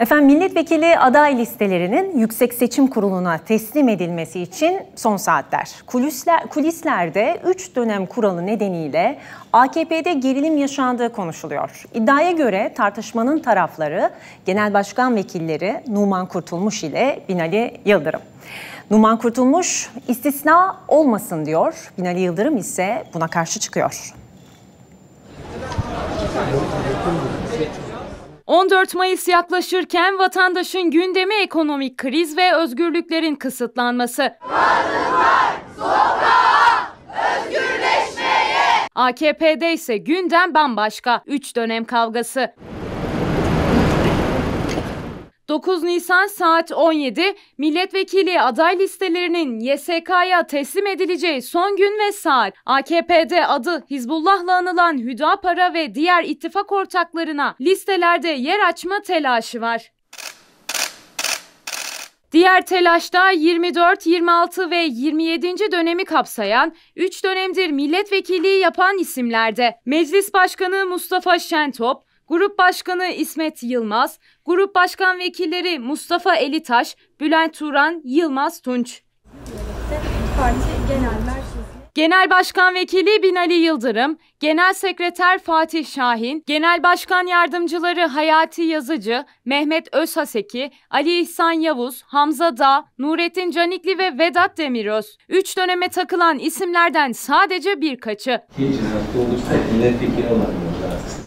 Efendim milletvekili aday listelerinin Yüksek Seçim Kurulu'na teslim edilmesi için son saatler. Kulisler, kulislerde 3 dönem kuralı nedeniyle AKP'de gerilim yaşandığı konuşuluyor. İddiaya göre tartışmanın tarafları Genel Başkan Vekilleri Numan Kurtulmuş ile Binali Yıldırım. Numan Kurtulmuş istisna olmasın diyor. Binali Yıldırım ise buna karşı çıkıyor. 14 Mayıs yaklaşırken vatandaşın gündemi ekonomik kriz ve özgürlüklerin kısıtlanması. Kadınlar sokağa özgürleşmeye! AKP'de ise gündem bambaşka. 3 dönem kavgası. 9 Nisan saat 17 milletvekili aday listelerinin YSK'ya teslim edileceği son gün ve saat AKP'de adı Hizbullah'la anılan Hüdapar'a ve diğer ittifak ortaklarına listelerde yer açma telaşı var. Diğer telaşta 24, 26 ve 27. dönemi kapsayan 3 dönemdir Milletvekili yapan isimlerde Meclis Başkanı Mustafa Şentop, Grup Başkanı İsmet Yılmaz, Grup Başkan Vekilleri Mustafa Elitaş, Bülent Turan, Yılmaz Tunç. Genel Başkan Vekili Binali Yıldırım, Genel Sekreter Fatih Şahin, Genel Başkan Yardımcıları Hayati Yazıcı, Mehmet Özhaseki, Ali İhsan Yavuz, Hamza Dağ, Nurettin Canikli ve Vedat Demiröz. Üç döneme takılan isimlerden sadece birkaçı. Hiç milletvekili olamıyor.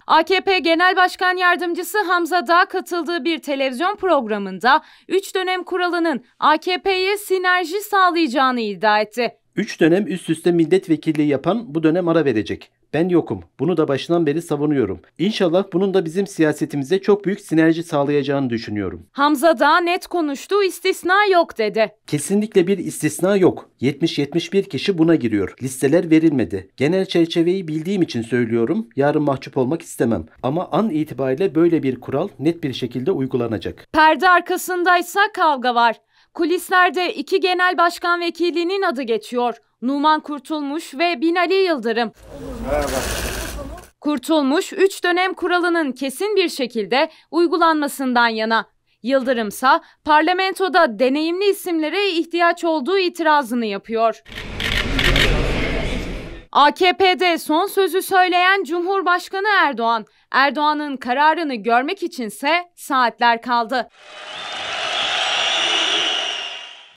AKP Genel Başkan Yardımcısı Hamza Dağ katıldığı bir televizyon programında 3 dönem kuralının AKP'ye sinerji sağlayacağını iddia etti. 3 dönem üst üste milletvekilliği yapan bu dönem ara verecek. Ben yokum. Bunu da başından beri savunuyorum. İnşallah bunun da bizim siyasetimize çok büyük sinerji sağlayacağını düşünüyorum. Hamza daha net konuştu, İstisna yok dedi. Kesinlikle bir istisna yok. 70-71 kişi buna giriyor. Listeler verilmedi. Genel çerçeveyi bildiğim için söylüyorum. Yarın mahcup olmak istemem. Ama an itibariyle böyle bir kural net bir şekilde uygulanacak. Perde arkasındaysa kavga var. Kulislerde iki genel başkan vekilinin adı geçiyor. Numan Kurtulmuş ve Binali Yıldırım. Merhaba. Kurtulmuş 3 dönem kuralının kesin bir şekilde uygulanmasından yana. Yıldırımsa parlamentoda deneyimli isimlere ihtiyaç olduğu itirazını yapıyor. AKP'de son sözü söyleyen Cumhurbaşkanı Erdoğan, Erdoğan'ın kararını görmek içinse saatler kaldı.